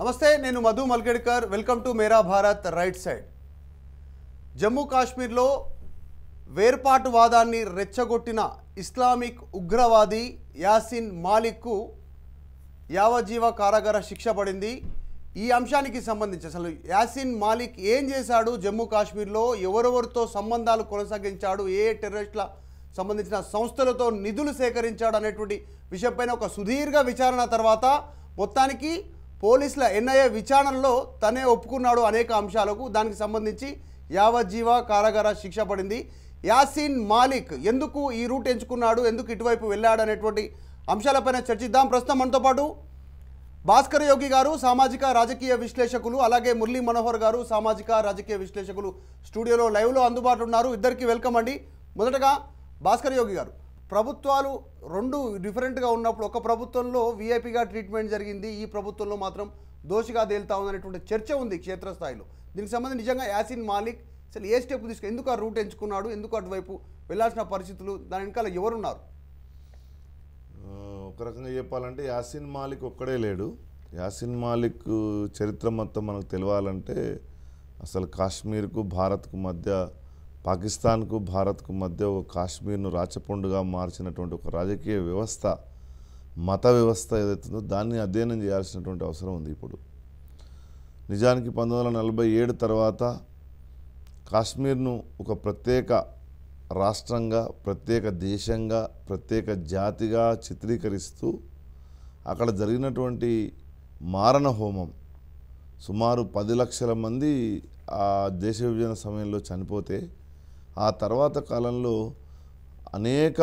నమస్తే నేను Madhu మల్గేడ్కర్ welcome to మేరా భారత్ రైట్ సైడ్ జమ్మూ కాశ్మీర్లో వేర్పాటువాదాన్ని రెచ్చగొట్టిన ఇస్లామిక్ ఉగ్రవాది యాసిన్ మాలిక్కు యావజీవ కారాగార శిక్ష పడింది ఈ అంశానికి సంబంధించి అసలు యాసిన్ మాలిక్ ఏం చేశాడు జమ్మూ కాశ్మీర్లో ఎవరెవరితో సంబంధాలు కొనసాగించాడు ఏ టెర్రరిస్టుల సంబంధించిన సంస్థలతో నిధులు సేకరించాడు అనేటువంటి విషయంపైన ఒక సుదీర్ఘ విచారణ తర్వాత మొత్తానికి పోలీసుల ఎన్ఐఏ విచారణలో తనే ఒప్పుకున్నాడు అనేక అంశాలకు దానికి సంబంధించి యావజ్జీవ కారాగార శిక్ష పడింది యాసిన్ మాలిక్ ఎందుకు ఈ రూట్ ఎంచుకున్నాడు ఎందుకు ఇటువైపు వెళ్ళాడు అనేటువంటి అంశాలపైన చర్చిద్దాం ప్రస్తుతం మనతో పాటు భాస్కర్ యోగి గారు సామాజిక రాజకీయ విశ్లేషకులు అలాగే మురళీ మనోహర్ గారు సామాజిక రాజకీయ విశ్లేషకులు స్టూడియోలో లైవ్లో అందుబాటులో ఉన్నారు ఇద్దరికి వెల్కమ్ అండి మొదటగా భాస్కర్ యోగి గారు ప్రభుత్వాలు రెండు డిఫరెంట్గా ఉన్నప్పుడు ఒక ప్రభుత్వంలో వీఐపీగా ట్రీట్మెంట్ జరిగింది ఈ ప్రభుత్వంలో మాత్రం దోషిగా తేలుతా ఉందనేటువంటి చర్చ ఉంది క్షేత్రస్థాయిలో దీనికి సంబంధించి నిజంగా యాసిన్ మాలిక్ అసలు ఏ స్టెప్ తీసుకు ఎందుకు ఆ రూట్ ఎంచుకున్నాడు ఎందుకు అటువైపు వెళ్లాల్సిన పరిస్థితులు దాని వెనకాల ఎవరున్నారు ఒక రకంగా చెప్పాలంటే యాసిన్ మాలిక్ ఒక్కడే లేడు యాసిన్ మాలిక్ చరిత్ర మొత్తం మనకు తెలియాలంటే అసలు కాశ్మీర్కు భారత్కు మధ్య పాకిస్తాన్కు భారత్కు మధ్య ఒక కాశ్మీర్ను రాచపండుగా మార్చినటువంటి ఒక రాజకీయ వ్యవస్థ మత వ్యవస్థ ఏదైతుందో దాన్ని అధ్యయనం చేయాల్సినటువంటి అవసరం ఉంది ఇప్పుడు నిజానికి పంతొమ్మిది తర్వాత కాశ్మీర్ను ఒక ప్రత్యేక రాష్ట్రంగా ప్రత్యేక దేశంగా ప్రత్యేక జాతిగా చిత్రీకరిస్తూ అక్కడ జరిగినటువంటి మారణ హోమం సుమారు పది లక్షల మంది ఆ దేశ విభజన సమయంలో చనిపోతే ఆ తర్వాత కాలంలో అనేక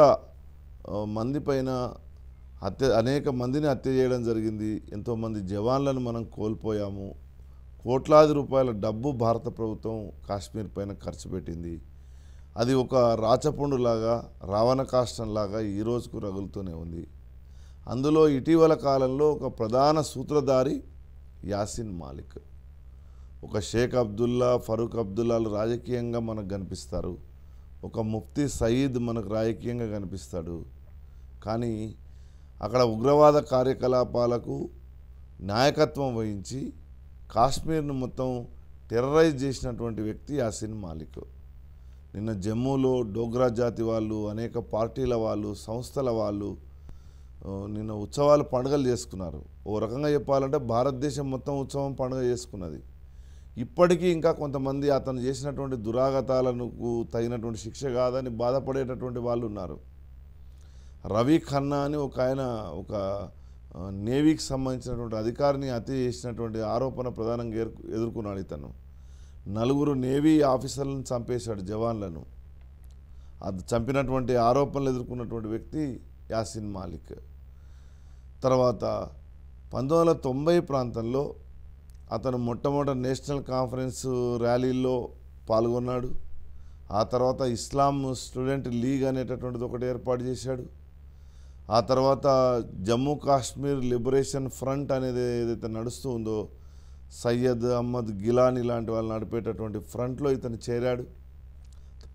మంది పైన హత్య అనేక మందిని హత్య చేయడం జరిగింది ఎంతోమంది జవాన్లను మనం కోల్పోయాము కోట్లాది రూపాయల డబ్బు భారత ప్రభుత్వం కాశ్మీర్ పైన ఖర్చు పెట్టింది అది ఒక రాచపుండులాగా రావణ కాష్టంలాగా ఈ రోజుకు రగులుతూనే ఉంది అందులో ఇటీవల కాలంలో ఒక ప్రధాన సూత్రధారి యాసిన్ మాలిక్ ఒక షేక్ అబ్దుల్లా ఫరూక్ అబ్దుల్లాలు రాజకీయంగా మనకు కనిపిస్తారు ఒక ముఫ్తీ సయీద్ మనకు రాజకీయంగా కనిపిస్తాడు కానీ అక్కడ ఉగ్రవాద కార్యకలాపాలకు నాయకత్వం వహించి కాశ్మీర్ను మొత్తం టెర్రరైజ్ చేసినటువంటి వ్యక్తి యాసిన్ మాలిక్ నిన్న జమ్మూలో డోగ్రా జాతి వాళ్ళు అనేక పార్టీల వాళ్ళు సంస్థల వాళ్ళు నిన్న ఉత్సవాలు పండుగలు చేసుకున్నారు ఓ రకంగా చెప్పాలంటే భారతదేశం మొత్తం ఉత్సవం పండుగ చేసుకున్నది ఇప్పటికీ ఇంకా కొంతమంది అతను చేసినటువంటి దురాగతాలకు తగినటువంటి శిక్ష కాదని బాధపడేటటువంటి వాళ్ళు ఉన్నారు రవి ఖన్నా అని ఒక ఆయన ఒక నేవీకి సంబంధించినటువంటి అధికారిని హత్య చేసినటువంటి ఆరోపణ ప్రధానంగా ఎదుర్కొన్నాడు ఇతను నలుగురు నేవీ ఆఫీసర్లను చంపేశాడు జవాన్లను అది చంపినటువంటి ఆరోపణలు ఎదుర్కొన్నటువంటి వ్యక్తి యాసిన్ మాలిక్ తర్వాత పంతొమ్మిది ప్రాంతంలో అతను మొట్టమొదటి నేషనల్ కాన్ఫరెన్స్ ర్యాలీల్లో పాల్గొన్నాడు ఆ తర్వాత ఇస్లాం స్టూడెంట్ లీగ్ అనేటటువంటిది ఒకటి ఏర్పాటు చేశాడు ఆ తర్వాత జమ్మూ కాశ్మీర్ లిబరేషన్ ఫ్రంట్ అనేది ఏదైతే నడుస్తూ ఉందో సయ్యద్ అహ్మద్ గిలానీ లాంటి వాళ్ళు నడిపేటటువంటి ఫ్రంట్లో ఇతను చేరాడు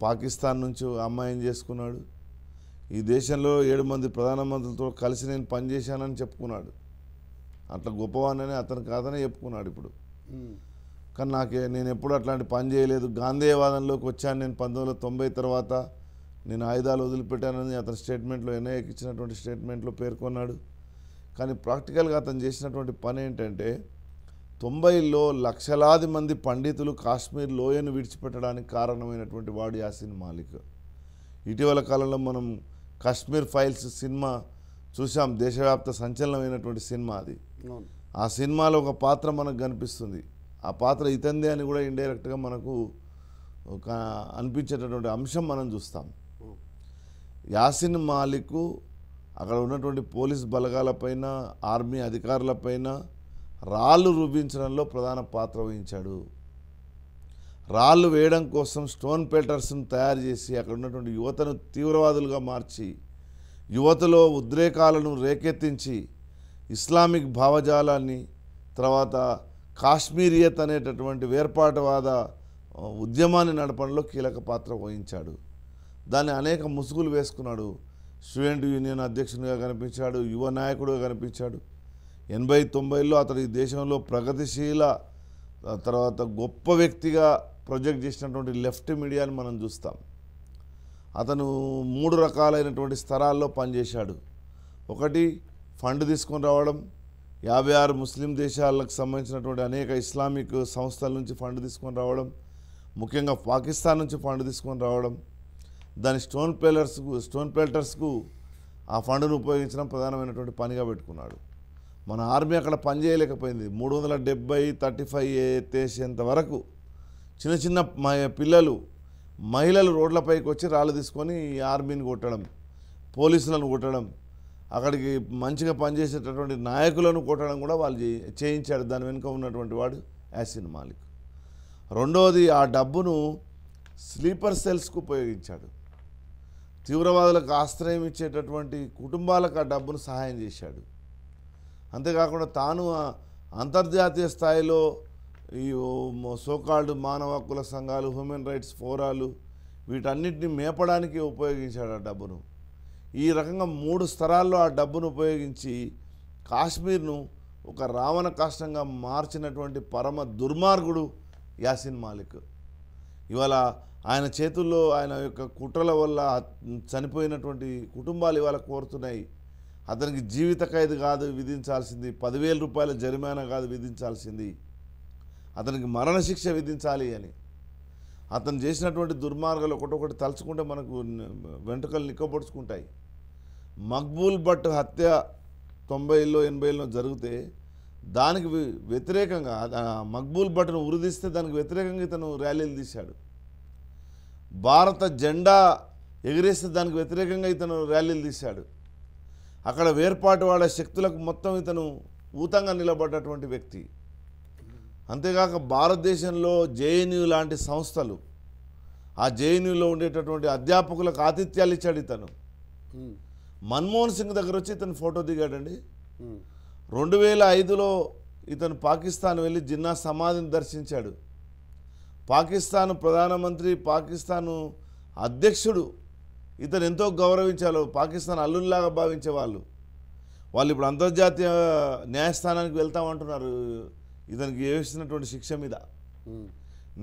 పాకిస్తాన్ నుంచి అమ్మాయిని చేసుకున్నాడు ఈ దేశంలో ఏడు మంది ప్రధానమంత్రులతో కలిసి నేను పనిచేశానని చెప్పుకున్నాడు అట్లా గొప్పవానని అతను కాదని చెప్పుకున్నాడు ఇప్పుడు కానీ నాకే నేను ఎప్పుడు అట్లాంటి పని చేయలేదు గాంధీవాదంలోకి వచ్చాను నేను పంతొమ్మిది తర్వాత నేను ఆయుధాలు వదిలిపెట్టానని అతని స్టేట్మెంట్లో ఎన్ఐఏకి ఇచ్చినటువంటి స్టేట్మెంట్లో పేర్కొన్నాడు కానీ ప్రాక్టికల్గా అతను చేసినటువంటి పని ఏంటంటే తొంభైలో లక్షలాది మంది పండితులు కాశ్మీర్ లోయను విడిచిపెట్టడానికి కారణమైనటువంటి వాడు యాసిన్ మాలిక్ ఇటీవల కాలంలో మనం కాశ్మీర్ ఫైల్స్ సినిమా చూసాం దేశవ్యాప్త సంచలనమైనటువంటి సినిమా అది ఆ సినిమాలో ఒక పాత్ర మనకు కనిపిస్తుంది ఆ పాత్ర ఇతందే అని కూడా ఇండైరెక్ట్గా మనకు ఒక అనిపించేటటువంటి అంశం మనం చూస్తాం యాసిన్ మాలిక్ అక్కడ ఉన్నటువంటి పోలీస్ బలగాలపైన ఆర్మీ అధికారులపైన రాళ్ళు రూపించడంలో ప్రధాన పాత్ర వహించాడు రాళ్ళు వేయడం కోసం స్టోన్ పేటర్స్ను తయారు చేసి అక్కడ ఉన్నటువంటి యువతను తీవ్రవాదులుగా మార్చి యువతలో ఉద్రేకాలను రేకెత్తించి ఇస్లామిక్ భావజాలాన్ని తర్వాత కాశ్మీరియత్ అనేటటువంటి వేర్పాటువాద ఉద్యమాన్ని నడపడంలో కీలక పాత్ర వహించాడు దాన్ని అనేక ముసుగులు వేసుకున్నాడు స్టూడెంట్ యూనియన్ అధ్యక్షునిగా కనిపించాడు యువ నాయకుడుగా కనిపించాడు ఎనభై తొంభైలో అతడు ఈ దేశంలో ప్రగతిశీల తర్వాత గొప్ప వ్యక్తిగా ప్రొజెక్ట్ చేసినటువంటి లెఫ్ట్ మీడియాని మనం చూస్తాం అతను మూడు రకాలైనటువంటి స్థలాల్లో పనిచేశాడు ఒకటి ఫండ్ తీసుకొని రావడం యాభై ఆరు ముస్లిం దేశాలకు సంబంధించినటువంటి అనేక ఇస్లామిక్ సంస్థల నుంచి ఫండ్ తీసుకొని రావడం ముఖ్యంగా పాకిస్తాన్ నుంచి ఫండ్ తీసుకొని రావడం దాని స్టోన్ పేలర్స్కు స్టోన్ పేల్టర్స్కు ఆ ఫండ్ను ఉపయోగించడం ప్రధానమైనటువంటి పనిగా పెట్టుకున్నాడు మన ఆర్మీ అక్కడ పనిచేయలేకపోయింది మూడు వందల డెబ్బై థర్టీ ఫైవ్ ఎత్తేసేంత వరకు చిన్న చిన్న మా పిల్లలు మహిళలు రోడ్లపైకి వచ్చి రాళ్ళు తీసుకొని ఆర్మీని కొట్టడం పోలీసులను కొట్టడం అక్కడికి మంచిగా పనిచేసేటటువంటి నాయకులను కొట్టడం కూడా వాళ్ళు చేయించాడు దాని వెనుక ఉన్నటువంటి వాడు యాసిన్ మాలిక్ రెండవది ఆ డబ్బును స్లీపర్ సెల్స్కు ఉపయోగించాడు తీవ్రవాదులకు ఆశ్రయం ఇచ్చేటటువంటి కుటుంబాలకు ఆ డబ్బును సహాయం చేశాడు అంతేకాకుండా తాను అంతర్జాతీయ స్థాయిలో ఈ సోకాల్డ్ మానవ హక్కుల సంఘాలు హ్యూమన్ రైట్స్ ఫోరాలు వీటన్నిటిని మేపడానికి ఉపయోగించాడు ఆ డబ్బును ఈ రకంగా మూడు స్థలాల్లో ఆ డబ్బును ఉపయోగించి కాశ్మీర్ను ఒక రావణ కాష్టంగా మార్చినటువంటి పరమ దుర్మార్గుడు యాసిన్ మాలిక్ ఇవాళ ఆయన చేతుల్లో ఆయన యొక్క కుట్రల వల్ల చనిపోయినటువంటి కుటుంబాలు ఇవాళ కోరుతున్నాయి అతనికి జీవిత ఖైదు కాదు విధించాల్సింది పదివేల రూపాయల జరిమానా కాదు విధించాల్సింది అతనికి మరణశిక్ష విధించాలి అని అతను చేసినటువంటి దుర్మార్గాలు ఒకటొకటి తలుచుకుంటే మనకు వెంట్రుకలు నిక్కబడుచుకుంటాయి మక్బూల్ భట్ హత్య తొంభైలో ఎనభైలో జరిగితే దానికి వ్యతిరేకంగా మక్బూల్ భట్ను ఉరిదిస్తే దానికి వ్యతిరేకంగా ఇతను ర్యాలీలు తీశాడు భారత జెండా ఎగిరేస్తే దానికి వ్యతిరేకంగా ఇతను ర్యాలీలు తీశాడు అక్కడ వేర్పాటు వాడే శక్తులకు మొత్తం ఇతను ఊతంగా నిలబడ్డటువంటి వ్యక్తి అంతేకాక భారతదేశంలో జేఎన్యు లాంటి సంస్థలు ఆ జేఎన్యులో ఉండేటటువంటి అధ్యాపకులకు ఆతిథ్యాలు ఇచ్చాడు ఇతను మన్మోహన్ సింగ్ దగ్గర వచ్చి ఇతను ఫోటో దిగాడండి రెండు వేల ఐదులో ఇతను పాకిస్తాన్ వెళ్ళి జిన్నా సమాధిని దర్శించాడు పాకిస్తాన్ ప్రధానమంత్రి పాకిస్తాను అధ్యక్షుడు ఇతను ఎంతో గౌరవించాలో పాకిస్తాన్ అల్లుల్లాగా భావించేవాళ్ళు వాళ్ళు ఇప్పుడు అంతర్జాతీయ న్యాయస్థానానికి వెళ్తామంటున్నారు ఇతనికి వేసినటువంటి శిక్ష మీద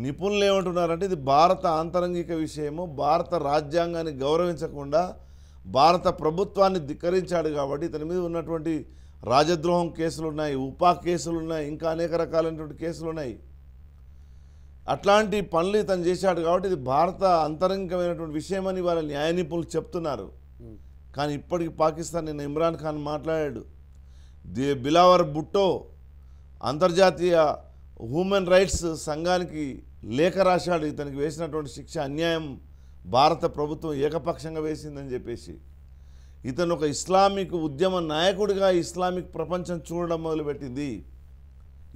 నిపుణులు ఏమంటున్నారంటే ఇది భారత ఆంతరంగిక విషయము భారత రాజ్యాంగాన్ని గౌరవించకుండా భారత ప్రభుత్వాన్ని ధిక్కరించాడు కాబట్టి ఇతని మీద ఉన్నటువంటి రాజద్రోహం కేసులు ఉన్నాయి ఉపా కేసులు ఉన్నాయి ఇంకా అనేక రకాలైనటువంటి కేసులు ఉన్నాయి అట్లాంటి పనులు ఇతను చేశాడు కాబట్టి ఇది భారత అంతరంగికమైనటువంటి విషయమని వాళ్ళ న్యాయ నిపుణులు చెప్తున్నారు కానీ ఇప్పటికి పాకిస్తాన్ నిన్న ఇమ్రాన్ ఖాన్ మాట్లాడాడు దే బిలావర్ బుట్టో అంతర్జాతీయ హ్యూమన్ రైట్స్ సంఘానికి లేఖ రాశాడు ఇతనికి వేసినటువంటి శిక్ష అన్యాయం భారత ప్రభుత్వం ఏకపక్షంగా వేసిందని చెప్పేసి ఇతను ఒక ఇస్లామిక్ ఉద్యమ నాయకుడిగా ఇస్లామిక్ ప్రపంచం చూడడం మొదలుపెట్టింది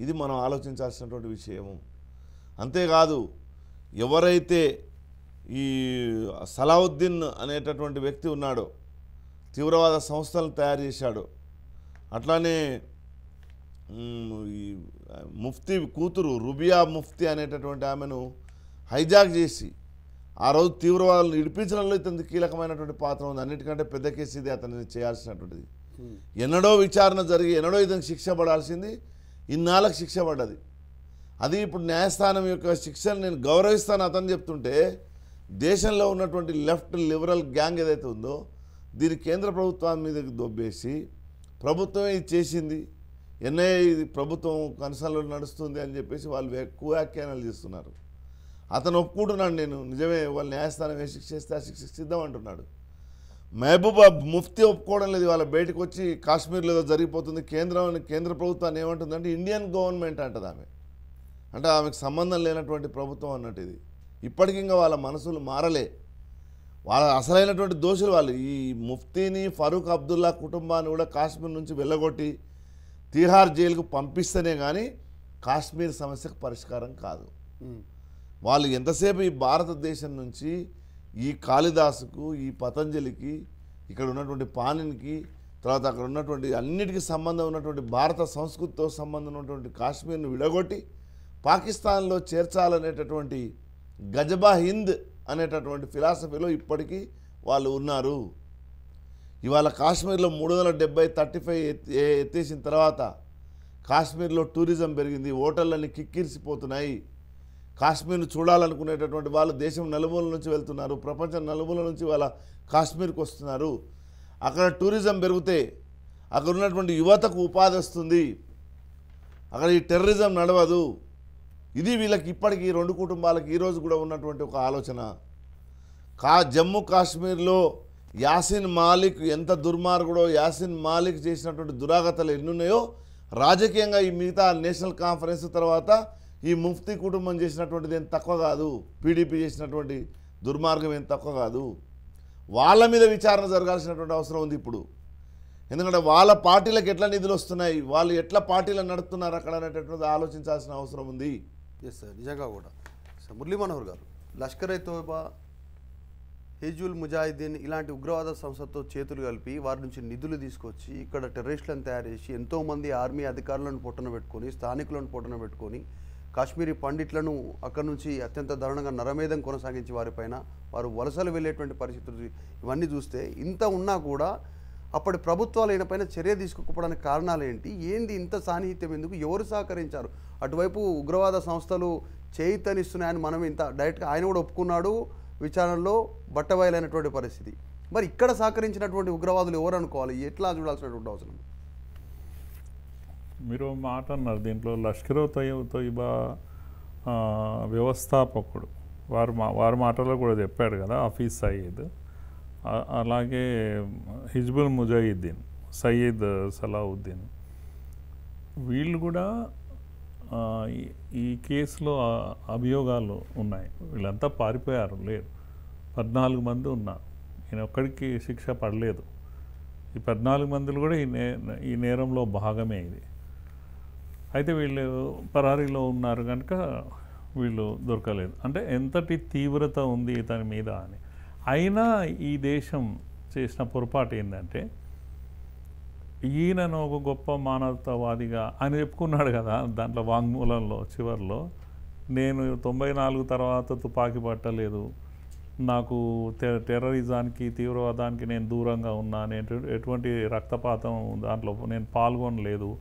ఇది మనం ఆలోచించాల్సినటువంటి విషయము అంతేకాదు ఎవరైతే ఈ సలావుద్దీన్ అనేటటువంటి వ్యక్తి ఉన్నాడో తీవ్రవాద సంస్థలను తయారు చేశాడో అట్లానే ముఫ్తీ కూతురు రుబియా ముఫ్తీ అనేటటువంటి ఆమెను హైజాక్ చేసి ఆ రోజు తీవ్రవాదులు ఇడిపించడంలో ఇతను కీలకమైనటువంటి పాత్ర ఉంది అన్నిటికంటే పెద్ద కేసు ఇది అతన్ని చేయాల్సినటువంటిది ఎన్నడో విచారణ జరిగి ఎన్నడో ఇతనికి శిక్ష పడాల్సింది ఇన్నాళ్ళకు శిక్ష పడ్డది అది ఇప్పుడు న్యాయస్థానం యొక్క శిక్షను నేను గౌరవిస్తాను అతను చెప్తుంటే దేశంలో ఉన్నటువంటి లెఫ్ట్ లిబరల్ గ్యాంగ్ ఏదైతే ఉందో దీన్ని కేంద్ర ప్రభుత్వాన్ని మీద దొబ్బేసి ప్రభుత్వమే ఇది చేసింది ఎన్ఐ ప్రభుత్వం కన్సర్న్లో నడుస్తుంది అని చెప్పేసి వాళ్ళు ఎక్కువ వ్యాఖ్యానాలు చేస్తున్నారు అతను ఒప్పుకుంటున్నాడు నేను నిజమే వాళ్ళు న్యాయస్థానం ఏ శిక్ష చేస్తే ఆ అంటున్నాడు మహబూబా ముఫ్తీ ఒప్పుకోవడం లేదు వాళ్ళ బయటకు వచ్చి కాశ్మీర్లో జరిగిపోతుంది కేంద్రం కేంద్ర ప్రభుత్వాన్ని ఏమంటుందంటే ఇండియన్ గవర్నమెంట్ అంటుంది ఆమె అంటే ఆమెకు సంబంధం లేనటువంటి ప్రభుత్వం అన్నట్టు ఇది ఇప్పటికి ఇంకా వాళ్ళ మనసులు మారలే వాళ్ళ అసలైనటువంటి దోషులు వాళ్ళు ఈ ముఫ్తీని ఫరూక్ అబ్దుల్లా కుటుంబాన్ని కూడా కాశ్మీర్ నుంచి వెళ్ళగొట్టి తీహార్ జైలుకు పంపిస్తేనే కానీ కాశ్మీర్ సమస్యకు పరిష్కారం కాదు వాళ్ళు ఎంతసేపు ఈ భారతదేశం నుంచి ఈ కాళిదాసుకు ఈ పతంజలికి ఇక్కడ ఉన్నటువంటి పానిన్కి తర్వాత అక్కడ ఉన్నటువంటి అన్నిటికీ సంబంధం ఉన్నటువంటి భారత సంస్కృతితో సంబంధం ఉన్నటువంటి కాశ్మీర్ను విడగొట్టి పాకిస్తాన్లో చేర్చాలనేటటువంటి గజబా హింద్ అనేటటువంటి ఫిలాసఫీలో ఇప్పటికీ వాళ్ళు ఉన్నారు ఇవాళ కాశ్మీర్లో మూడు వందల డెబ్బై థర్టీ ఫైవ్ ఎత్తేసిన తర్వాత కాశ్మీర్లో టూరిజం పెరిగింది హోటళ్ళన్నీ కిక్కిరిసిపోతున్నాయి కాశ్మీర్ను చూడాలనుకునేటటువంటి వాళ్ళు దేశం నలుమూల నుంచి వెళ్తున్నారు ప్రపంచం నలుమూల నుంచి వాళ్ళ కాశ్మీర్కి వస్తున్నారు అక్కడ టూరిజం పెరిగితే అక్కడ ఉన్నటువంటి యువతకు ఉపాధి వస్తుంది అక్కడ ఈ టెర్రరిజం నడవదు ఇది వీళ్ళకి ఇప్పటికీ రెండు కుటుంబాలకు ఈరోజు కూడా ఉన్నటువంటి ఒక ఆలోచన కా జమ్మూ కాశ్మీర్లో యాసిన్ మాలిక్ ఎంత దుర్మార్గుడో యాసిన్ మాలిక్ చేసినటువంటి దురాగతలు ఎన్నున్నాయో రాజకీయంగా ఈ మిగతా నేషనల్ కాన్ఫరెన్స్ తర్వాత ఈ ముఫ్తీ కుటుంబం చేసినటువంటిది ఏం తక్కువ కాదు పీడీపీ చేసినటువంటి దుర్మార్గం ఏం తక్కువ కాదు వాళ్ళ మీద విచారణ జరగాల్సినటువంటి అవసరం ఉంది ఇప్పుడు ఎందుకంటే వాళ్ళ పార్టీలకు ఎట్లా నిధులు వస్తున్నాయి వాళ్ళు ఎట్లా పార్టీలు నడుపుతున్నారు అక్కడ అనేటటువంటిది ఆలోచించాల్సిన అవసరం ఉంది ఎస్ సార్ నిజంగా కూడా మురళీ మనోహర్ గారు లష్కర్ తోబా హిజుల్ ముజాహిదీన్ ఇలాంటి ఉగ్రవాద సంస్థతో చేతులు కలిపి వారి నుంచి నిధులు తీసుకొచ్చి ఇక్కడ టెర్రరిస్టులను తయారు చేసి ఎంతోమంది ఆర్మీ అధికారులను పొట్టన పెట్టుకొని స్థానికులను పొట్టన పెట్టుకొని కాశ్మీరీ పండిట్లను అక్కడి నుంచి అత్యంత దారుణంగా నరమేధం కొనసాగించి వారిపైన వారు వలసలు వెళ్ళేటువంటి పరిస్థితులు ఇవన్నీ చూస్తే ఇంత ఉన్నా కూడా అప్పటి ప్రభుత్వాలు ఈయనపైన చర్య తీసుకోకపోవడానికి కారణాలు ఏంటి ఏంది ఇంత సాన్నిహిత్యం ఎందుకు ఎవరు సహకరించారు అటువైపు ఉగ్రవాద సంస్థలు చేయితనిస్తున్నాయని మనం ఇంత డైరెక్ట్గా ఆయన కూడా ఒప్పుకున్నాడు విచారణలో బట్టబయలైనటువంటి పరిస్థితి మరి ఇక్కడ సహకరించినటువంటి ఉగ్రవాదులు ఎవరు అనుకోవాలి ఎట్లా చూడాల్సినటువంటి అవసరం మీరు మాట అన్నారు దీంట్లో లష్కరో తయ్యబ తొయ్యబా వ్యవస్థాపకుడు వారు మా వారి మాటల్లో కూడా చెప్పాడు కదా హఫీజ్ సయీద్ అలాగే హిజ్బుల్ ముజాహిద్దీన్ సయ్యద్ సలావుద్దీన్ వీళ్ళు కూడా ఈ కేసులో అభియోగాలు ఉన్నాయి వీళ్ళంతా పారిపోయారు లేరు పద్నాలుగు మంది ఉన్నారు ఈయన ఒక్కడికి శిక్ష పడలేదు ఈ పద్నాలుగు మందిలు కూడా ఈ నే ఈ నేరంలో భాగమే ఇది అయితే వీళ్ళు పరారీలో ఉన్నారు కనుక వీళ్ళు దొరకలేదు అంటే ఎంతటి తీవ్రత ఉంది ఇతని మీద అని అయినా ఈ దేశం చేసిన పొరపాటు ఏంటంటే ఈయనను ఒక గొప్ప మానవతావాదిగా అని చెప్పుకున్నాడు కదా దాంట్లో వాంగ్మూలంలో చివరిలో నేను తొంభై నాలుగు తర్వాత తుపాకీ పట్టలేదు నాకు టెర్రరిజానికి తీవ్రవాదానికి నేను దూరంగా ఉన్నా నేను ఎటువంటి రక్తపాతం దాంట్లో నేను పాల్గొనలేదు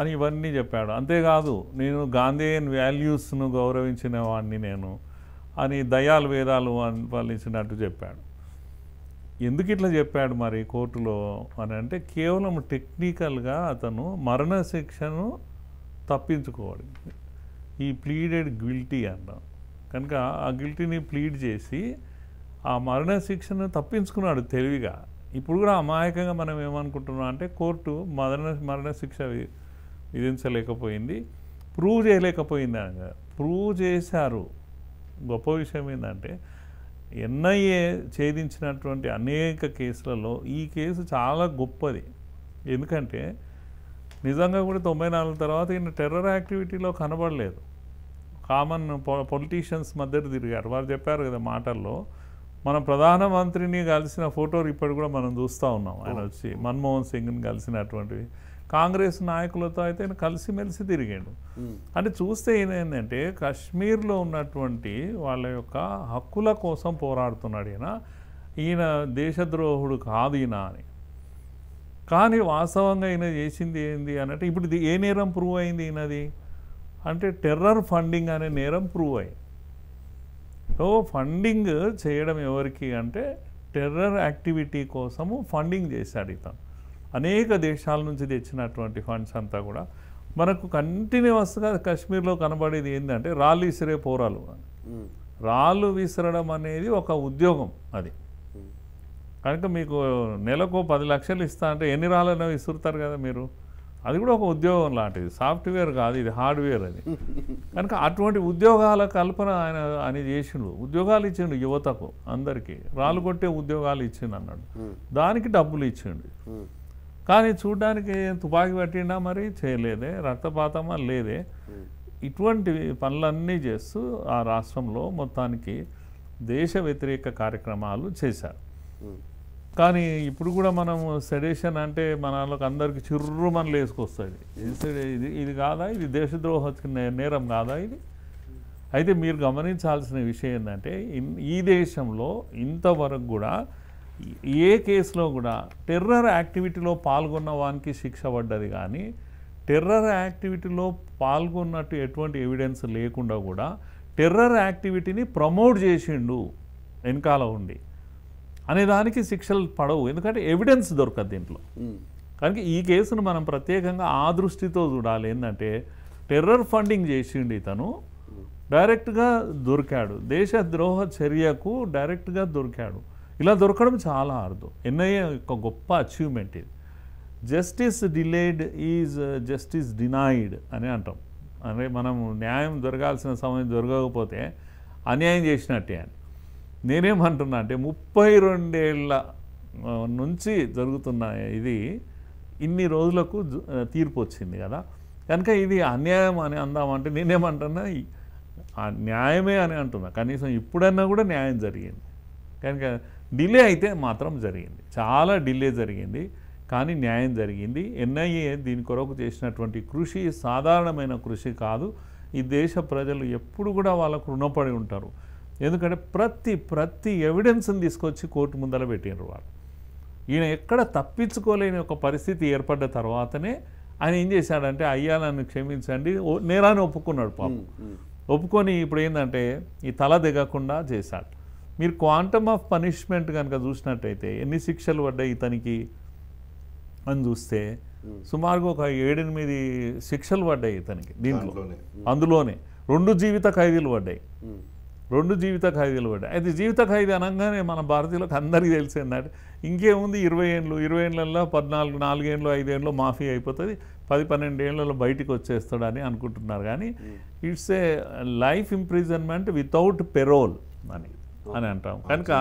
అని ఇవన్నీ చెప్పాడు అంతేకాదు నేను గాంధీయన్ వాల్యూస్ను గౌరవించిన వాడిని నేను అని దయాలు వేదాలు అని చెప్పాడు ఎందుకు ఇట్లా చెప్పాడు మరి కోర్టులో అని అంటే కేవలం టెక్నికల్గా అతను మరణశిక్షను తప్పించుకోవడం ఈ ప్లీడెడ్ గిల్టీ అన్నాం కనుక ఆ గిల్టీని ప్లీడ్ చేసి ఆ మరణశిక్షను తప్పించుకున్నాడు తెలివిగా ఇప్పుడు కూడా అమాయకంగా మనం ఏమనుకుంటున్నాం అంటే కోర్టు మరణ మరణశిక్ష విధించలేకపోయింది ప్రూవ్ చేయలేకపోయింది అనగా ప్రూవ్ చేశారు గొప్ప విషయం ఏంటంటే ఎన్ఐఏ ఛేదించినటువంటి అనేక కేసులలో ఈ కేసు చాలా గొప్పది ఎందుకంటే నిజంగా కూడా తొంభై నాలుగు తర్వాత ఈయన టెర్రర్ యాక్టివిటీలో కనబడలేదు కామన్ పొలిటీషియన్స్ మధ్య తిరిగారు వారు చెప్పారు కదా మాటల్లో మనం ప్రధానమంత్రిని కలిసిన ఫోటోలు ఇప్పటికి కూడా మనం చూస్తూ ఉన్నాం ఆయన వచ్చి మన్మోహన్ సింగ్ని కలిసినటువంటివి కాంగ్రెస్ నాయకులతో అయితే ఆయన కలిసిమెలిసి తిరిగాడు అంటే చూస్తే ఏంటంటే కశ్మీర్లో ఉన్నటువంటి వాళ్ళ యొక్క హక్కుల కోసం పోరాడుతున్నాడు ఈయన ఈయన దేశద్రోహుడు కాదు ఈయన అని కానీ వాస్తవంగా ఈయన చేసింది ఏంది అనంటే ఇప్పుడు ఏ నేరం ప్రూవ్ అయింది ఈయనది అంటే టెర్రర్ ఫండింగ్ అనే నేరం ప్రూవ్ అయింది సో ఫండింగ్ చేయడం ఎవరికి అంటే టెర్రర్ యాక్టివిటీ కోసము ఫండింగ్ చేశాడు ఇతను అనేక దేశాల నుంచి తెచ్చినటువంటి ఫండ్స్ అంతా కూడా మనకు కంటిన్యూస్గా కశ్మీర్లో కనబడేది ఏంటంటే రాళ్ళు విసిరే పోరాలు రాళ్ళు విసరడం అనేది ఒక ఉద్యోగం అది కనుక మీకు నెలకు పది లక్షలు ఇస్తా అంటే ఎన్ని రాళ్ళనో విసురుతారు కదా మీరు అది కూడా ఒక ఉద్యోగం లాంటిది సాఫ్ట్వేర్ కాదు ఇది హార్డ్వేర్ అది కనుక అటువంటి ఉద్యోగాల కల్పన ఆయన అని చేసిండు ఉద్యోగాలు ఇచ్చిండు యువతకు అందరికీ రాళ్ళు కొట్టే ఉద్యోగాలు ఇచ్చిండు అన్నాడు దానికి డబ్బులు ఇచ్చిండు కానీ చూడడానికి తుపాకీ పట్టిండా మరి చేయలేదే రక్తపాతమా లేదే ఇటువంటి పనులన్నీ చేస్తూ ఆ రాష్ట్రంలో మొత్తానికి దేశ వ్యతిరేక కార్యక్రమాలు చేశారు కానీ ఇప్పుడు కూడా మనం సెడేషన్ అంటే మన వాళ్ళకి అందరికి చిర్రుమని లేసుకొస్తుంది ఇది ఇది కాదా ఇది దేశద్రోహ నేరం కాదా ఇది అయితే మీరు గమనించాల్సిన విషయం ఏంటంటే ఈ దేశంలో ఇంతవరకు కూడా ఏ కేసులో కూడా టెర్రర్ యాక్టివిటీలో పాల్గొన్న వానికి శిక్ష పడ్డది కానీ టెర్రర్ యాక్టివిటీలో పాల్గొన్నట్టు ఎటువంటి ఎవిడెన్స్ లేకుండా కూడా టెర్రర్ యాక్టివిటీని ప్రమోట్ చేసిండు వెనకాల ఉండి అనేదానికి శిక్షలు పడవు ఎందుకంటే ఎవిడెన్స్ దొరకదు దీంట్లో కనుక ఈ కేసును మనం ప్రత్యేకంగా ఆ దృష్టితో చూడాలి ఏంటంటే టెర్రర్ ఫండింగ్ చేసిండు ఇతను డైరెక్ట్గా దొరికాడు దేశద్రోహ చర్యకు డైరెక్ట్గా దొరికాడు ఇలా దొరకడం చాలా అర్థం ఎన్ఐఏ యొక్క గొప్ప అచీవ్మెంట్ ఇది justice delayed is justice denied అని అంటాం అంటే మనం న్యాయం దొరకాల్సిన సమయం దొరకకపోతే అన్యాయం చేసినట్టే అని నేనేమంటున్నా అంటే ముప్పై రెండేళ్ల నుంచి జరుగుతున్న ఇది ఇన్ని రోజులకు తీర్పు వచ్చింది కదా కనుక ఇది అన్యాయం అని అందామంటే నేనేమంటున్నా న్యాయమే అని అంటున్నా కనీసం ఇప్పుడన్నా కూడా న్యాయం జరిగింది కనుక డిలే అయితే మాత్రం జరిగింది చాలా డిలే జరిగింది కానీ న్యాయం జరిగింది ఎన్ఐఏ దీని కొరకు చేసినటువంటి కృషి సాధారణమైన కృషి కాదు ఈ దేశ ప్రజలు ఎప్పుడు కూడా వాళ్ళకు రుణపడి ఉంటారు ఎందుకంటే ప్రతి ప్రతి ఎవిడెన్స్ని తీసుకొచ్చి కోర్టు ముందర పెట్టినారు వాళ్ళు ఈయన ఎక్కడ తప్పించుకోలేని ఒక పరిస్థితి ఏర్పడ్డ తర్వాతనే ఆయన ఏం చేశాడంటే అయ్యా నన్ను క్షమించండి నేరాన్ని ఒప్పుకున్నాడు పాపం ఒప్పుకొని ఇప్పుడు ఏంటంటే ఈ తల దిగకుండా చేశాడు మీరు క్వాంటమ్ ఆఫ్ పనిష్మెంట్ కనుక చూసినట్టయితే ఎన్ని శిక్షలు పడ్డాయి ఇతనికి అని చూస్తే hmm. సుమారుగా ఒక ఏడెనిమిది శిక్షలు పడ్డాయి ఇతనికి దీంట్లో hmm. అందులోనే రెండు జీవిత ఖైదీలు పడ్డాయి hmm. రెండు జీవిత ఖైదీలు పడ్డాయి అయితే జీవిత ఖైదీ అనగానే మన భారతీయులకు అందరికీ తెలిసిందంటే ఇంకేముంది ఇరవై ఏళ్ళు ఇరవై ఏళ్ళల్లో పద్నాలుగు నాలుగేళ్ళు ఐదేళ్ళు మాఫీ అయిపోతుంది పది పన్నెండు ఏళ్ళలో వచ్చేస్తాడు వచ్చేస్తాడని అనుకుంటున్నారు కానీ it's a life imprisonment without parole అనేది అని అంటాం కనుక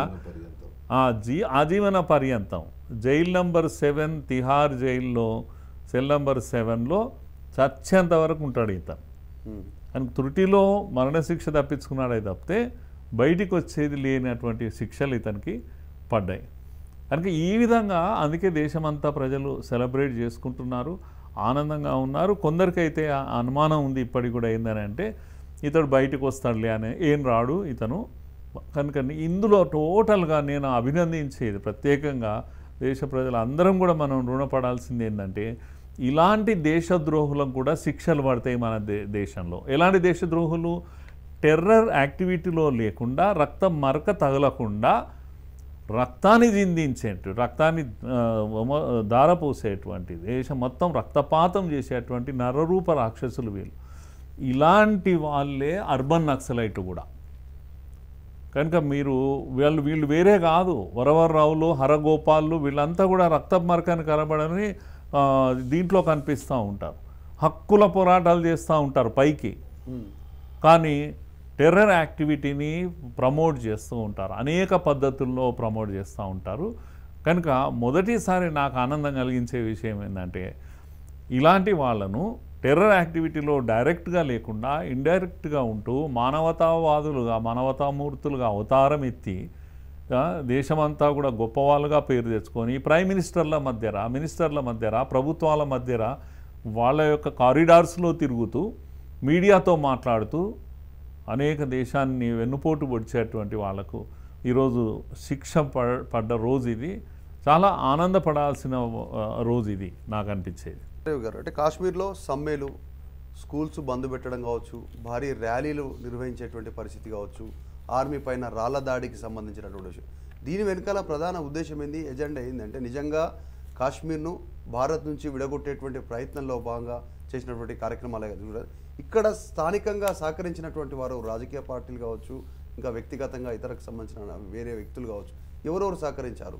జీ ఆజీవన పర్యంతం జైలు నంబర్ సెవెన్ తిహార్ జైల్లో సెల్ నంబర్ సెవెన్లో చచ్చేంత వరకు ఉంటాడు ఇతను అని త్రుటిలో మరణశిక్ష తప్పించుకున్నాడే తప్పితే బయటికి వచ్చేది లేనటువంటి శిక్షలు ఇతనికి పడ్డాయి కనుక ఈ విధంగా అందుకే దేశమంతా ప్రజలు సెలబ్రేట్ చేసుకుంటున్నారు ఆనందంగా ఉన్నారు కొందరికైతే అనుమానం ఉంది ఇప్పటికి కూడా ఏందని అంటే ఇతడు బయటకు వస్తాడులే అని ఏం రాడు ఇతను కనుక ఇందులో టోటల్గా నేను అభినందించేది ప్రత్యేకంగా దేశ ప్రజలందరం కూడా మనం రుణపడాల్సింది ఏంటంటే ఇలాంటి దేశద్రోహులకు కూడా శిక్షలు పడతాయి మన దేశంలో ఎలాంటి దేశద్రోహులు టెర్రర్ యాక్టివిటీలో లేకుండా రక్త మరక తగలకుండా రక్తాన్ని దిందించే రక్తాన్ని దారపోసేటువంటి దేశం మొత్తం రక్తపాతం చేసేటువంటి నరరూప రాక్షసులు వీళ్ళు ఇలాంటి వాళ్ళే అర్బన్ నక్సలైట్ కూడా కనుక మీరు వీళ్ళు వీళ్ళు వేరే కాదు వరవరరావులు హరగోపాల్లు వీళ్ళంతా కూడా రక్త కనబడని దీంట్లో కనిపిస్తూ ఉంటారు హక్కుల పోరాటాలు చేస్తూ ఉంటారు పైకి కానీ టెర్రర్ యాక్టివిటీని ప్రమోట్ చేస్తూ ఉంటారు అనేక పద్ధతుల్లో ప్రమోట్ చేస్తూ ఉంటారు కనుక మొదటిసారి నాకు ఆనందం కలిగించే విషయం ఏంటంటే ఇలాంటి వాళ్ళను టెర్రర్ యాక్టివిటీలో డైరెక్ట్గా లేకుండా ఇండైరెక్ట్గా ఉంటూ మానవతావాదులుగా మానవతామూర్తులుగా అవతారం ఎత్తి దేశమంతా కూడా గొప్పవాళ్ళుగా పేరు తెచ్చుకొని ప్రైమ్ మినిస్టర్ల మధ్యర మినిస్టర్ల మధ్యర ప్రభుత్వాల మధ్యర వాళ్ళ యొక్క కారిడార్స్లో తిరుగుతూ మీడియాతో మాట్లాడుతూ అనేక దేశాన్ని వెన్నుపోటు పొడిచేటువంటి వాళ్లకు ఈరోజు శిక్ష పడ్డ రోజు ఇది చాలా ఆనందపడాల్సిన రోజు ఇది నాకు అనిపించేది గారు అంటే కాశ్మీర్లో సమ్మెలు స్కూల్స్ బంద్ పెట్టడం కావచ్చు భారీ ర్యాలీలు నిర్వహించేటువంటి పరిస్థితి కావచ్చు ఆర్మీ పైన రాళ్ల దాడికి సంబంధించినటువంటి విషయం దీని వెనకాల ప్రధాన ఉద్దేశం ఏంది ఎజెండా ఏంటంటే నిజంగా కాశ్మీర్ను భారత్ నుంచి విడగొట్టేటువంటి ప్రయత్నంలో భాగంగా చేసినటువంటి కార్యక్రమాలే కాదు ఇక్కడ స్థానికంగా సహకరించినటువంటి వారు రాజకీయ పార్టీలు కావచ్చు ఇంకా వ్యక్తిగతంగా ఇతరకు సంబంధించిన వేరే వ్యక్తులు కావచ్చు ఎవరెవరు సహకరించారు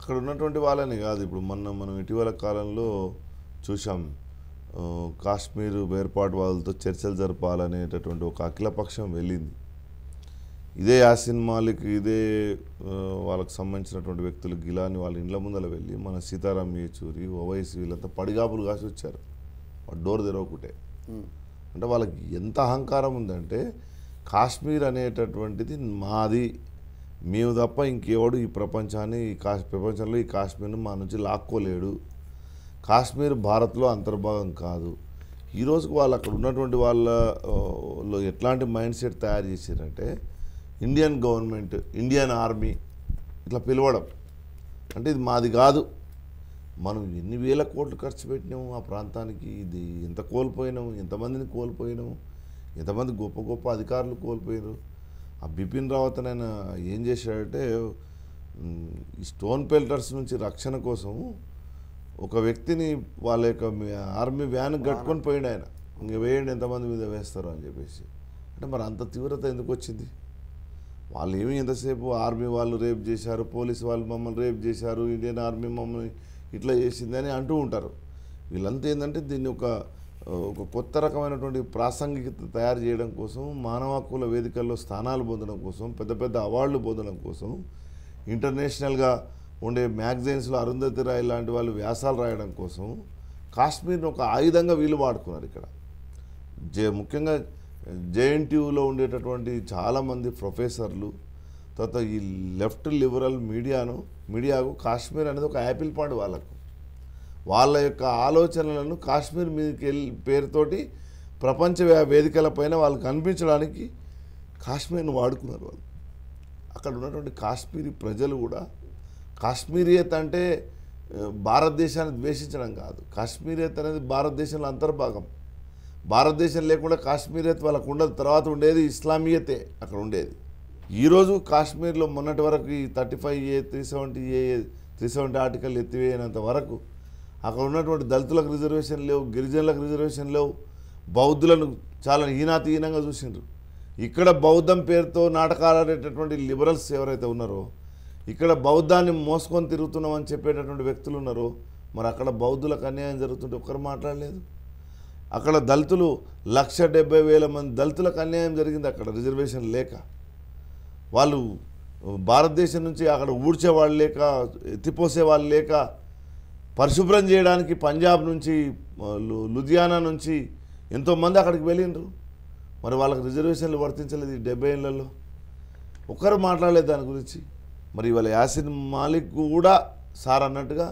అక్కడ ఉన్నటువంటి వాళ్ళని కాదు ఇప్పుడు మొన్న మనం ఇటీవల కాలంలో చూసాం కాశ్మీరు వేర్పాటు వాళ్ళతో చర్చలు జరపాలనేటటువంటి ఒక అఖిలపక్షం వెళ్ళింది ఇదే ఆ సినిమాలకి ఇదే వాళ్ళకు సంబంధించినటువంటి వ్యక్తులు గిలాని వాళ్ళ ఇండ్ల ముందర వెళ్ళి మన సీతారాం యేచూరి ఓవైసీ వీళ్ళంతా పడిగాపులు కాసి వచ్చారు డోర్ తెరవకుంటే అంటే వాళ్ళకి ఎంత అహంకారం ఉందంటే కాశ్మీర్ అనేటటువంటిది మాది మేము తప్ప ఇంకేవాడు ఈ ప్రపంచాన్ని ఈ ప్రపంచంలో ఈ కాశ్మీర్ను మా నుంచి లాక్కోలేడు కాశ్మీర్ భారత్లో అంతర్భాగం కాదు ఈరోజుకు వాళ్ళు అక్కడ ఉన్నటువంటి వాళ్ళలో ఎట్లాంటి మైండ్ సెట్ తయారు చేశారంటే ఇండియన్ గవర్నమెంట్ ఇండియన్ ఆర్మీ ఇట్లా పిలవడం అంటే ఇది మాది కాదు మనం ఎన్ని వేల కోట్లు ఖర్చు పెట్టినాము ఆ ప్రాంతానికి ఇది ఎంత కోల్పోయినాము ఎంతమందిని కోల్పోయినాము ఎంతమంది గొప్ప గొప్ప అధికారులు కోల్పోయారు ఆ బిపిన్ రావత్ ఆయన ఏం చేశాడంటే ఈ స్టోన్ పెల్టర్స్ నుంచి రక్షణ కోసం ఒక వ్యక్తిని వాళ్ళ యొక్క ఆర్మీ వ్యాన్ కట్టుకొని పోయిండు ఆయన ఇంక వేయండి ఎంతమంది మీద వేస్తారు అని చెప్పేసి అంటే మరి అంత తీవ్రత ఎందుకు వచ్చింది వాళ్ళు ఏమి ఎంతసేపు ఆర్మీ వాళ్ళు రేప్ చేశారు పోలీసు వాళ్ళు మమ్మల్ని రేప్ చేశారు ఇండియన్ ఆర్మీ మమ్మల్ని ఇట్లా చేసింది అని అంటూ ఉంటారు వీళ్ళంతా ఏంటంటే దీన్ని ఒక ఒక కొత్త రకమైనటువంటి ప్రాసంగికత తయారు చేయడం కోసం మానవ హక్కుల వేదికల్లో స్థానాలు పొందడం కోసం పెద్ద పెద్ద అవార్డులు పొందడం కోసం ఇంటర్నేషనల్గా ఉండే మ్యాగజైన్స్లో అరుంధతి రాయ్ లాంటి వాళ్ళు వ్యాసాలు రాయడం కోసం కాశ్మీర్ని ఒక ఆయుధంగా వీలు వాడుకున్నారు ఇక్కడ జే ముఖ్యంగా జేఎన్టీయులో ఉండేటటువంటి చాలామంది ప్రొఫెసర్లు తర్వాత ఈ లెఫ్ట్ లిబరల్ మీడియాను మీడియాకు కాశ్మీర్ అనేది ఒక యాపిల్ పాయింట్ వాళ్ళకు వాళ్ళ యొక్క ఆలోచనలను కాశ్మీర్ మీదకి వెళ్ళి పేరుతోటి ప్రపంచ వేదికల పైన వాళ్ళు కనిపించడానికి కాశ్మీర్ను వాడుకున్నారు వాళ్ళు అక్కడ ఉన్నటువంటి కాశ్మీరీ ప్రజలు కూడా కాశ్మీరియత్ అంటే భారతదేశాన్ని ద్వేషించడం కాదు కాశ్మీరియత్ అనేది భారతదేశంలో అంతర్భాగం భారతదేశం లేకుండా కాశ్మీరియత్ వాళ్ళకు ఉండదు తర్వాత ఉండేది ఇస్లామీయతే అక్కడ ఉండేది ఈరోజు కాశ్మీర్లో మొన్నటి వరకు ఈ thirty five A three seventy A three seventy article ఎత్తివేయనంత వరకు అక్కడ ఉన్నటువంటి దళితులకు రిజర్వేషన్ లేవు గిరిజనులకు రిజర్వేషన్ లేవు బౌద్ధులను చాలా హీనాతిహీనంగా చూసిండ్రు ఇక్కడ బౌద్ధం పేరుతో నాటకాలు ఆడేటటువంటి లిబరల్స్ ఎవరైతే ఉన్నారో ఇక్కడ బౌద్ధాన్ని మోసుకొని తిరుగుతున్నామని చెప్పేటటువంటి వ్యక్తులు ఉన్నారు మరి అక్కడ బౌద్ధులకు అన్యాయం జరుగుతుంటే ఒక్కరు మాట్లాడలేదు అక్కడ దళితులు లక్ష డెబ్బై వేల మంది దళితులకు అన్యాయం జరిగింది అక్కడ రిజర్వేషన్ లేక వాళ్ళు భారతదేశం నుంచి అక్కడ ఊడ్చేవాళ్ళు లేక ఎత్తిపోసేవాళ్ళు లేక పరిశుభ్రం చేయడానికి పంజాబ్ నుంచి లుధియానా నుంచి ఎంతోమంది అక్కడికి వెళ్ళిండ్రు మరి వాళ్ళకి రిజర్వేషన్లు వర్తించలేదు ఈ డెబ్బై ఏళ్ళలో ఒక్కరు మాట్లాడలేదు దాని గురించి మరి ఇవాళ యాసిన్ మాలిక్ కూడా సార్ అన్నట్టుగా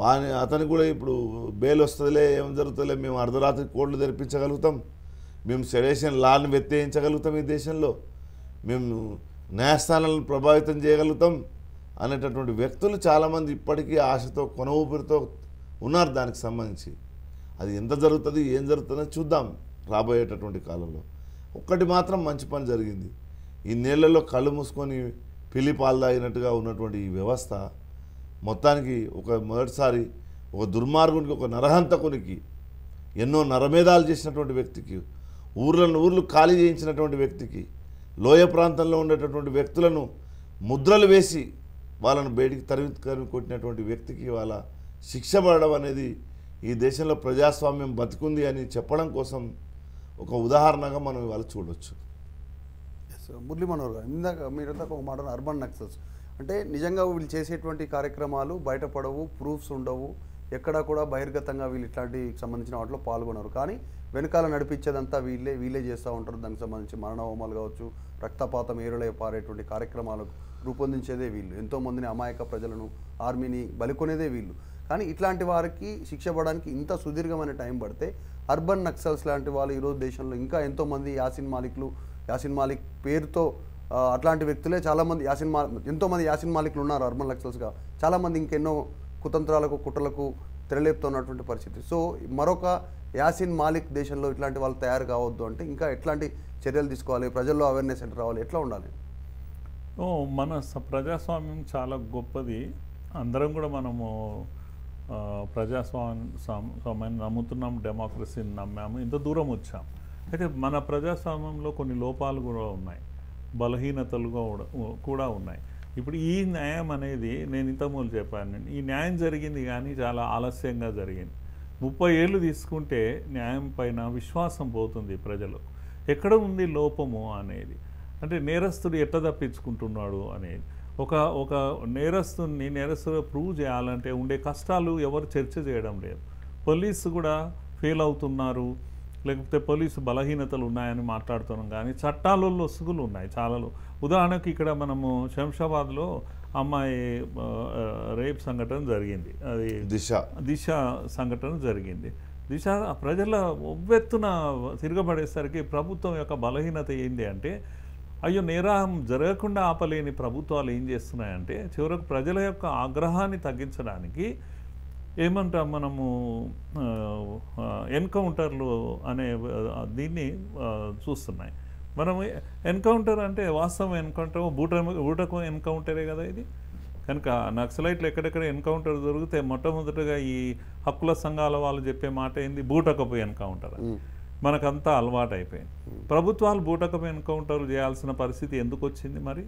వాని అతనికి కూడా ఇప్పుడు బెయిల్ వస్తుందిలే ఏం జరుగుతుందిలే మేము అర్ధరాత్రి కోళ్ళు తెరిపించగలుగుతాం మేము సెడేషన్ లాని వ్యతిరేయించగలుగుతాం ఈ దేశంలో మేము న్యాయస్థానాలను ప్రభావితం చేయగలుగుతాం అనేటటువంటి వ్యక్తులు చాలామంది ఇప్పటికీ ఆశతో కొన ఊపిరితో ఉన్నారు దానికి సంబంధించి అది ఎంత జరుగుతుంది ఏం జరుగుతుందో చూద్దాం రాబోయేటటువంటి కాలంలో ఒక్కటి మాత్రం మంచి పని జరిగింది ఈ నీళ్ళలో కళ్ళు మూసుకొని పిల్లి అయినట్టుగా ఉన్నటువంటి ఈ వ్యవస్థ మొత్తానికి ఒక మొదటిసారి ఒక దుర్మార్గునికి ఒక నరహంతకునికి ఎన్నో నరమేధాలు చేసినటువంటి వ్యక్తికి ఊర్లను ఊర్లు ఖాళీ చేయించినటువంటి వ్యక్తికి లోయ ప్రాంతంలో ఉండేటటువంటి వ్యక్తులను ముద్రలు వేసి వాళ్ళను బయటికి తరిమి తరిమి కొట్టినటువంటి వ్యక్తికి వాళ్ళ శిక్ష పడడం అనేది ఈ దేశంలో ప్రజాస్వామ్యం బతికుంది అని చెప్పడం కోసం ఒక ఉదాహరణగా మనం ఇవాళ చూడవచ్చు మురళీ మనోహర్ గారు ఇందాక మీరందాక ఒక మాట అర్బన్ నక్సల్స్ అంటే నిజంగా వీళ్ళు చేసేటువంటి కార్యక్రమాలు బయటపడవు ప్రూఫ్స్ ఉండవు ఎక్కడా కూడా బహిర్గతంగా వీళ్ళు ఇట్లాంటి సంబంధించిన వాటిలో పాల్గొనరు కానీ వెనకాల నడిపించేదంతా వీళ్ళే వీళ్ళే చేస్తూ ఉంటారు దానికి సంబంధించి హోమాలు కావచ్చు రక్తపాతం ఏరులై పారేటువంటి కార్యక్రమాలకు రూపొందించేదే వీళ్ళు ఎంతోమందిని అమాయక ప్రజలను ఆర్మీని బలికొనేదే వీళ్ళు కానీ ఇట్లాంటి వారికి శిక్ష పడడానికి ఇంత సుదీర్ఘమైన టైం పడితే అర్బన్ నక్సల్స్ లాంటి వాళ్ళు ఈరోజు దేశంలో ఇంకా ఎంతోమంది యాసిన్ మాలిక్లు యాసిన్ మాలిక్ పేరుతో అట్లాంటి వ్యక్తులే చాలామంది యాసిన్ మా ఎంతోమంది యాసిన్ మాలిక్లు ఉన్నారు అర్బన్ లక్సల్స్గా చాలామంది ఇంకెన్నో కుతంత్రాలకు కుట్రలకు తెరలేపుతున్నటువంటి పరిస్థితి సో మరొక యాసిన్ మాలిక్ దేశంలో ఇట్లాంటి వాళ్ళు తయారు కావద్దు అంటే ఇంకా ఎట్లాంటి చర్యలు తీసుకోవాలి ప్రజల్లో అవేర్నెస్ ఎట్లా రావాలి ఎట్లా ఉండాలి మన ప్రజాస్వామ్యం చాలా గొప్పది అందరం కూడా మనము ప్రజాస్వామ్యం నమ్ముతున్నాం డెమోక్రసీని నమ్మాము ఇంత దూరం వచ్చాము అయితే మన ప్రజాస్వామ్యంలో కొన్ని లోపాలు కూడా ఉన్నాయి బలహీనతలు కూడా ఉన్నాయి ఇప్పుడు ఈ న్యాయం అనేది నేను ఇంతమూలు చెప్పాను నేను ఈ న్యాయం జరిగింది కానీ చాలా ఆలస్యంగా జరిగింది ముప్పై ఏళ్ళు తీసుకుంటే న్యాయం పైన విశ్వాసం పోతుంది ప్రజలు ఎక్కడ ఉంది లోపము అనేది అంటే నేరస్తుడు ఎట్ట తప్పించుకుంటున్నాడు అనేది ఒక ఒక నేరస్తుని నేరస్తుగా ప్రూవ్ చేయాలంటే ఉండే కష్టాలు ఎవరు చర్చ చేయడం లేదు పోలీసు కూడా ఫెయిల్ అవుతున్నారు లేకపోతే పోలీసు బలహీనతలు ఉన్నాయని మాట్లాడుతున్నాం కానీ చట్టాలలో సుగులు ఉన్నాయి చాలాలో ఉదాహరణకు ఇక్కడ మనము శంషాబాద్లో అమ్మాయి రేప్ సంఘటన జరిగింది అది దిశ దిశ సంఘటన జరిగింది దిశ ప్రజల ఒవ్వెత్తున తిరగబడేసరికి ప్రభుత్వం యొక్క బలహీనత ఏంటి అంటే అయ్యో నేరాహం జరగకుండా ఆపలేని ప్రభుత్వాలు ఏం చేస్తున్నాయంటే చివరకు ప్రజల యొక్క ఆగ్రహాన్ని తగ్గించడానికి ఏమంటాం మనము ఎన్కౌంటర్లు అనే దీన్ని చూస్తున్నాయి మనం ఎన్కౌంటర్ అంటే వాస్తవం ఎన్కౌంటర్ బూట బూటకు ఎన్కౌంటరే కదా ఇది కనుక నక్సలైట్లు ఎక్కడెక్కడ ఎన్కౌంటర్ దొరికితే మొట్టమొదటిగా ఈ హక్కుల సంఘాల వాళ్ళు చెప్పే మాట ఏంది బూటకపు ఎన్కౌంటర్ మనకంతా అలవాటు అయిపోయింది ప్రభుత్వాలు బూటకపు ఎన్కౌంటర్ చేయాల్సిన పరిస్థితి ఎందుకు వచ్చింది మరి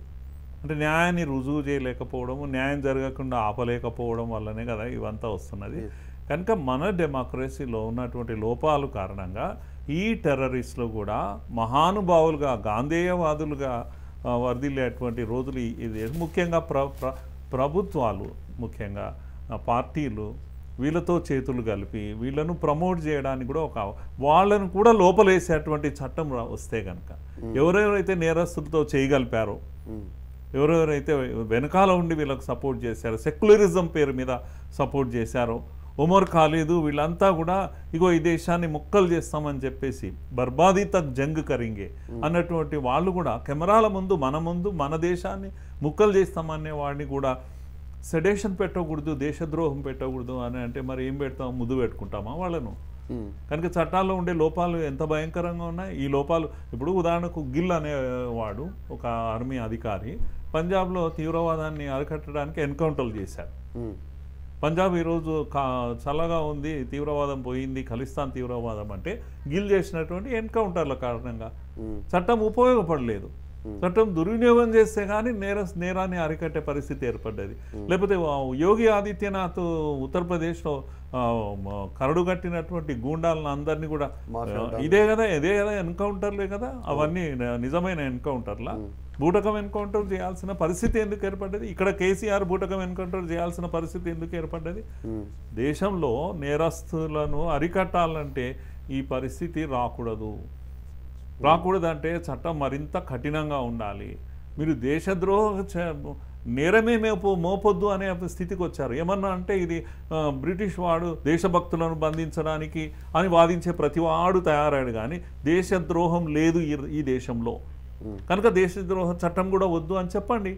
అంటే న్యాయాన్ని రుజువు చేయలేకపోవడము న్యాయం జరగకుండా ఆపలేకపోవడం వల్లనే కదా ఇవంతా వస్తున్నది కనుక మన డెమోక్రసీలో ఉన్నటువంటి లోపాలు కారణంగా ఈ టెర్రరిస్టులు కూడా మహానుభావులుగా గాంధేయవాదులుగా వర్ధిల్లేటువంటి రోజులు ఇది ముఖ్యంగా ప్ర ప్రభుత్వాలు ముఖ్యంగా పార్టీలు వీళ్ళతో చేతులు కలిపి వీళ్ళను ప్రమోట్ చేయడానికి కూడా ఒక వాళ్ళను కూడా లోపలేసేటువంటి చట్టం వస్తే కనుక hmm. ఎవరెవరైతే నేరస్తులతో చేయగలిపారో hmm. ఎవరెవరైతే వెనకాల ఉండి వీళ్ళకు సపోర్ట్ చేశారు సెక్యులరిజం పేరు మీద సపోర్ట్ చేశారు ఉమర్ కాలేదు వీళ్ళంతా కూడా ఇగో ఈ దేశాన్ని ముక్కలు చేస్తామని చెప్పేసి బర్బాది తక్ జంగ్ కరింగే అన్నటువంటి వాళ్ళు కూడా కెమెరాల ముందు మన ముందు మన దేశాన్ని ముక్కలు చేస్తామనే వాడిని కూడా సెడేషన్ పెట్టకూడదు దేశద్రోహం పెట్టకూడదు అని అంటే మరి ఏం పెడతాం ముద్దు పెట్టుకుంటామా వాళ్ళను కనుక చట్టాల్లో ఉండే లోపాలు ఎంత భయంకరంగా ఉన్నాయి ఈ లోపాలు ఇప్పుడు ఉదాహరణకు గిల్ అనేవాడు ఒక ఆర్మీ అధికారి పంజాబ్లో తీవ్రవాదాన్ని అరికట్టడానికి ఎన్కౌంటర్లు చేశారు పంజాబ్ ఈరోజు చల్లగా ఉంది తీవ్రవాదం పోయింది ఖలిస్తాన్ తీవ్రవాదం అంటే గిల్ చేసినటువంటి ఎన్కౌంటర్ల కారణంగా చట్టం ఉపయోగపడలేదు Hmm. చట్టం దుర్వినియోగం చేస్తే కానీ నేర నేరాన్ని అరికట్టే పరిస్థితి ఏర్పడ్డది hmm. లేకపోతే యోగి ఆదిత్యనాథ్ ఉత్తరప్రదేశ్లో కరడు కట్టినటువంటి గూండాలను అందరినీ కూడా ఇదే కదా ఇదే కదా ఎన్కౌంటర్లే కదా hmm. అవన్నీ నిజమైన ఎన్కౌంటర్లా బూటకం ఎన్కౌంటర్ చేయాల్సిన పరిస్థితి ఎందుకు ఏర్పడ్డది ఇక్కడ కేసీఆర్ బూటకం ఎన్కౌంటర్ చేయాల్సిన పరిస్థితి ఎందుకు ఏర్పడ్డది దేశంలో నేరస్తులను అరికట్టాలంటే ఈ పరిస్థితి రాకూడదు రాకూడదంటే చట్టం మరింత కఠినంగా ఉండాలి మీరు దేశద్రోహ నేరమే మేపు మోపొద్దు అనే స్థితికి వచ్చారు ఏమన్నా అంటే ఇది బ్రిటిష్ వాడు దేశభక్తులను బంధించడానికి అని వాదించే ప్రతి వాడు తయారాడు కానీ దేశద్రోహం లేదు ఈ దేశంలో కనుక దేశద్రోహ చట్టం కూడా వద్దు అని చెప్పండి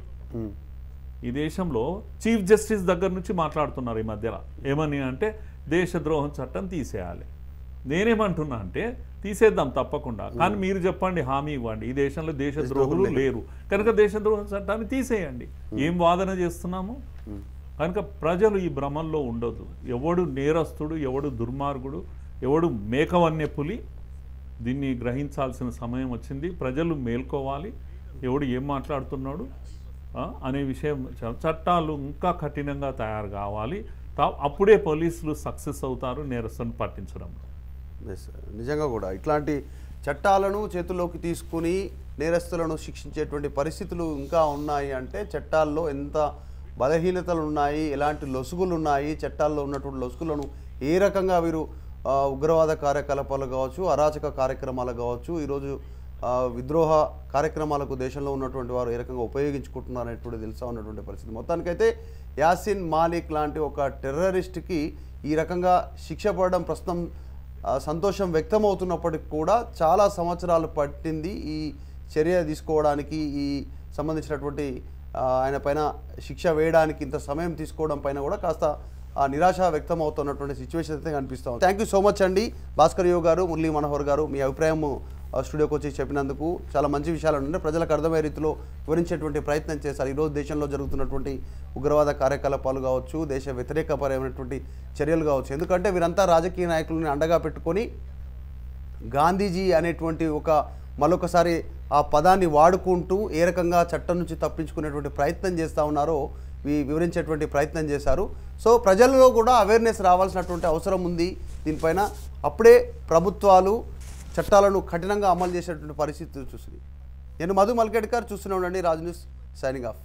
ఈ దేశంలో చీఫ్ జస్టిస్ దగ్గర నుంచి మాట్లాడుతున్నారు ఈ మధ్యలో ఏమని అంటే దేశద్రోహం చట్టం తీసేయాలి నేనేమంటున్నా అంటే తీసేద్దాం తప్పకుండా కానీ మీరు చెప్పండి హామీ ఇవ్వండి ఈ దేశంలో దేశద్రోహులు లేరు కనుక దేశద్రోహ చట్టాన్ని తీసేయండి ఏం వాదన చేస్తున్నాము కనుక ప్రజలు ఈ భ్రమంలో ఉండదు ఎవడు నేరస్తుడు ఎవడు దుర్మార్గుడు ఎవడు మేకవన్య పులి దీన్ని గ్రహించాల్సిన సమయం వచ్చింది ప్రజలు మేల్కోవాలి ఎవడు ఏం మాట్లాడుతున్నాడు అనే విషయం చట్టాలు ఇంకా కఠినంగా తయారు కావాలి అప్పుడే పోలీసులు సక్సెస్ అవుతారు నేరస్తుని పట్టించడంలో నిజంగా కూడా ఇట్లాంటి చట్టాలను చేతుల్లోకి తీసుకుని నేరస్తులను శిక్షించేటువంటి పరిస్థితులు ఇంకా ఉన్నాయి అంటే చట్టాల్లో ఎంత బలహీనతలు ఉన్నాయి ఎలాంటి లొసుగులు ఉన్నాయి చట్టాల్లో ఉన్నటువంటి లొసుగులను ఏ రకంగా వీరు ఉగ్రవాద కార్యకలాపాలు కావచ్చు అరాచక కార్యక్రమాలు కావచ్చు ఈరోజు విద్రోహ కార్యక్రమాలకు దేశంలో ఉన్నటువంటి వారు ఏ రకంగా ఉపయోగించుకుంటున్నారు అనేటువంటి తెలుసా ఉన్నటువంటి పరిస్థితి మొత్తానికైతే యాసిన్ మాలిక్ లాంటి ఒక టెర్రరిస్ట్కి ఈ రకంగా శిక్ష పడడం ప్రస్తుతం సంతోషం వ్యక్తం అవుతున్నప్పటికి కూడా చాలా సంవత్సరాలు పట్టింది ఈ చర్య తీసుకోవడానికి ఈ సంబంధించినటువంటి ఆయన పైన శిక్ష వేయడానికి ఇంత సమయం తీసుకోవడం పైన కూడా కాస్త నిరాశ వ్యక్తం అవుతున్నటువంటి సిచ్యువేషన్ అయితే కనిపిస్తాం థ్యాంక్ యూ సో మచ్ అండి భాస్కర్ యోగ్ గారు మురళీ మనోహర్ గారు మీ అభిప్రాయం స్టూడియోకి వచ్చి చెప్పినందుకు చాలా మంచి విషయాలు ఉంటే ప్రజలకు అర్థమయ్యే రీతిలో వివరించేటువంటి ప్రయత్నం చేశారు ఈరోజు దేశంలో జరుగుతున్నటువంటి ఉగ్రవాద కార్యకలాపాలు కావచ్చు దేశ వ్యతిరేకపరమైనటువంటి చర్యలు కావచ్చు ఎందుకంటే వీరంతా రాజకీయ నాయకులని అండగా పెట్టుకొని గాంధీజీ అనేటువంటి ఒక మరొకసారి ఆ పదాన్ని వాడుకుంటూ ఏ రకంగా చట్టం నుంచి తప్పించుకునేటువంటి ప్రయత్నం చేస్తూ ఉన్నారో వివరించేటువంటి ప్రయత్నం చేశారు సో ప్రజల్లో కూడా అవేర్నెస్ రావాల్సినటువంటి అవసరం ఉంది దీనిపైన అప్పుడే ప్రభుత్వాలు చట్టాలను కఠినంగా అమలు చేసేటువంటి పరిస్థితులు చూసింది నేను మధు మల్కేడ్కర్ చూస్తున్నాను ఉండండి రాజ్ న్యూస్ సైనింగ్ ఆఫ్